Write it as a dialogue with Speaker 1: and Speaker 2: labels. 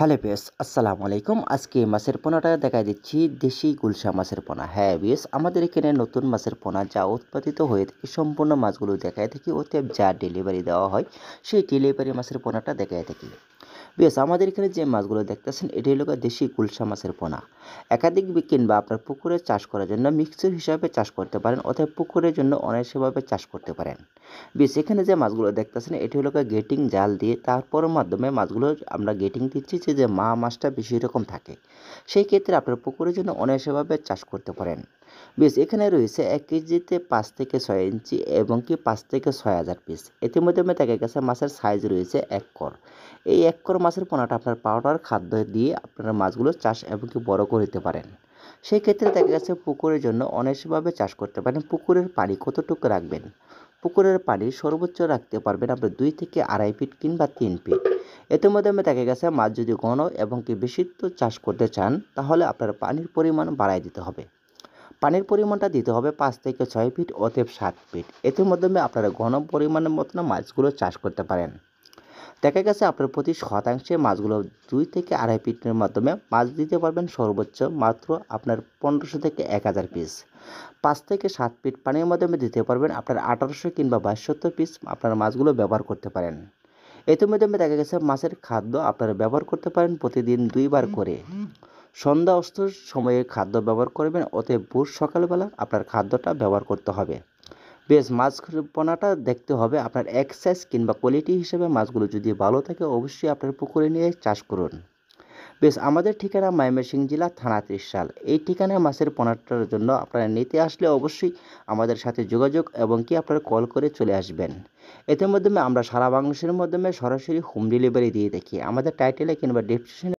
Speaker 1: hello base আসসালামু আলাইকুম আজকে মাছের পোনাটা দেখা দিচ্ছি দেশি গুলশা মাছের পোনা হ্যাঁ বিএস আমাদের এখানে নতুন মাছের পোনা যা উৎপাদিত হয়ে থাকে সম্পূর্ণ মাছগুলো দেখায় থাকি অতএব যা ডেলিভারি দেওয়া হয় সেই ডেলিভারি মাছের পোনাটা দেখায় থাকি বেশ আমাদের এখানে যে মাছগুলো দেখতেছেন এটি হলো দেশি গুলশা মাছের পোনা একাধিক কিংবা আপনার পুকুরে চাষ করার জন্য মিক্সচার হিসাবে চাষ করতে পারেন অথবা পুকুরের জন্য অনায়াসভাবে চাষ করতে পারেন বেশ এখানে যে মাছগুলো দেখতেছেন এটি হলো গেটিং জাল দিয়ে তারপর মাধ্যমে মাছগুলো আমরা গেটিং দিচ্ছি যে মা মাছটা বেশি রকম থাকে সেই ক্ষেত্রে আপনার পুকুরের জন্য অনেক সেভাবে চাষ করতে পারেন বেশ এখানে রয়েছে এক কেজিতে পাঁচ থেকে ছয় ইঞ্চি এবং কি পাঁচ থেকে ছয় হাজার পিস ইতিমধ্যে আমি দেখা গেছে মাছের সাইজ রয়েছে এক কর এই এক কর মাছের পোনাটা আপনার পাউডার খাদ্য দিয়ে আপনারা মাছগুলো চাষ এবং কি বড় দিতে পারেন সেই ক্ষেত্রে দেখা গেছে পুকুরের জন্য অনেকভাবে চাষ করতে পারেন পুকুরের পানি কতটুকু রাখবেন পুকুরের পানি সর্বোচ্চ রাখতে পারবেন আপনার দুই থেকে আড়াই ফিট কিংবা তিন ফিট এতে মাধ্যমে দেখা গেছে মাছ যদি ঘন এবং কি বেশি তো চাষ করতে চান তাহলে আপনার পানির পরিমাণ বাড়ায় দিতে হবে পানির পরিমাণটা দিতে হবে পাঁচ থেকে ছয় ফিট অতএব সাত ফিট এতে মাধ্যমে আপনারা ঘন পরিমাণের মতন মাছগুলো চাষ করতে পারেন দেখা গেছে আপনার প্রতি শতাংশে মাছগুলো দুই থেকে আড়াই পিটের মাধ্যমে মাছ দিতে পারবেন সর্বোচ্চ মাত্র আপনার পনেরোশো থেকে এক হাজার পিস পাঁচ থেকে সাত পিট পানির মাধ্যমে দিতে পারবেন আপনার আঠারোশো কিংবা বাইশত্তর পিস আপনার মাছগুলো ব্যবহার করতে পারেন ইতিমধ্যে দেখা গেছে মাছের খাদ্য আপনারা ব্যবহার করতে পারেন প্রতিদিন দুইবার করে সন্ধ্যা অস্তর সময়ে খাদ্য ব্যবহার করবেন অতএব ভোর সকালবেলা আপনার খাদ্যটা ব্যবহার করতে হবে বেশ মাছপোনাটা দেখতে হবে আপনার এক সাইজ কিংবা কোয়ালিটি হিসেবে মাছগুলো যদি ভালো থাকে অবশ্যই আপনার পুকুরে নিয়ে চাষ করুন বেশ আমাদের ঠিকানা ময়মনসিংহ জেলা থানা ত্রিশাল এই ঠিকানায় মাছের পোনাটার জন্য আপনারা নিতে আসলে অবশ্যই আমাদের সাথে যোগাযোগ এবং কি আপনারা কল করে চলে আসবেন এতে মাধ্যমে আমরা সারা বাংলাদেশের মাধ্যমে সরাসরি হোম ডেলিভারি দিয়ে থাকি আমাদের টাইটেলে কিংবা ডিসক্রিপশনে